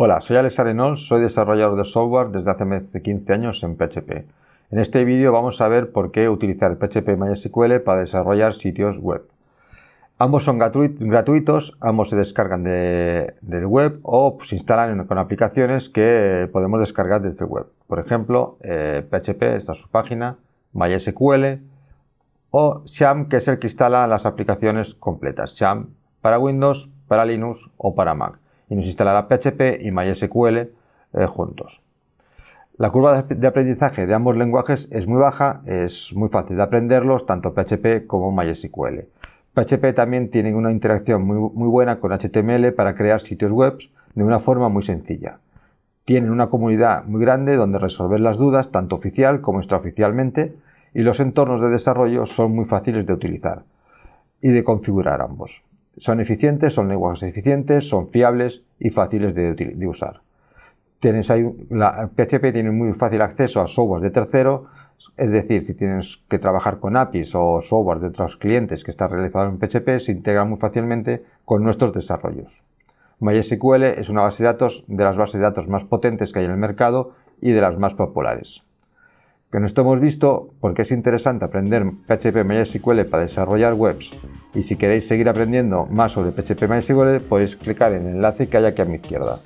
Hola, soy Alex Arenol, soy desarrollador de software desde hace 15 años en PHP. En este vídeo vamos a ver por qué utilizar PHP MySQL para desarrollar sitios web. Ambos son gratuitos, ambos se descargan de, del web o se instalan con aplicaciones que podemos descargar desde el web. Por ejemplo, PHP, eh, esta es su página, MySQL o XAMPP, que es el que instala las aplicaciones completas. XAMPP para Windows, para Linux o para Mac y nos instalará PHP y MySQL eh, juntos. La curva de aprendizaje de ambos lenguajes es muy baja, es muy fácil de aprenderlos, tanto PHP como MySQL. PHP también tiene una interacción muy, muy buena con HTML para crear sitios web de una forma muy sencilla. Tienen una comunidad muy grande donde resolver las dudas, tanto oficial como extraoficialmente, y los entornos de desarrollo son muy fáciles de utilizar y de configurar ambos. Son eficientes, son lenguajes eficientes, son fiables y fáciles de, usar. Tienes la, PHP tiene muy fácil acceso a software de tercero, es decir, si tienes que trabajar con APIs o software de otros clientes que está realizado en PHP, se integra muy fácilmente con nuestros desarrollos. MySQL es una base de datos de las bases de datos más potentes que hay en el mercado y de las más populares. Con esto hemos visto por qué es interesante aprender PHP MySQL para desarrollar webs y si queréis seguir aprendiendo más sobre PHP MySQL, podéis clicar en el enlace que hay aquí a mi izquierda.